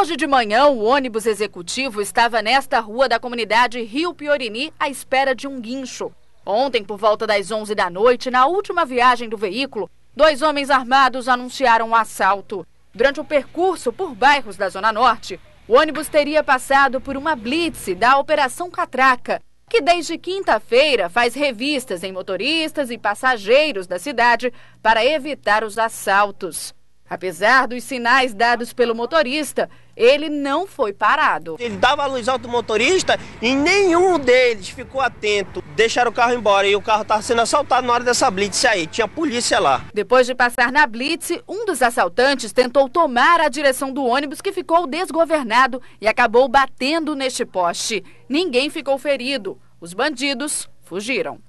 Hoje de manhã, o ônibus executivo estava nesta rua da comunidade Rio Piorini à espera de um guincho. Ontem, por volta das 11 da noite, na última viagem do veículo, dois homens armados anunciaram o um assalto. Durante o percurso por bairros da Zona Norte, o ônibus teria passado por uma blitz da Operação Catraca, que desde quinta-feira faz revistas em motoristas e passageiros da cidade para evitar os assaltos. Apesar dos sinais dados pelo motorista, ele não foi parado. Ele dava a luz alta do motorista e nenhum deles ficou atento. Deixaram o carro embora e o carro estava sendo assaltado na hora dessa blitz aí. Tinha polícia lá. Depois de passar na blitz, um dos assaltantes tentou tomar a direção do ônibus que ficou desgovernado e acabou batendo neste poste. Ninguém ficou ferido. Os bandidos fugiram.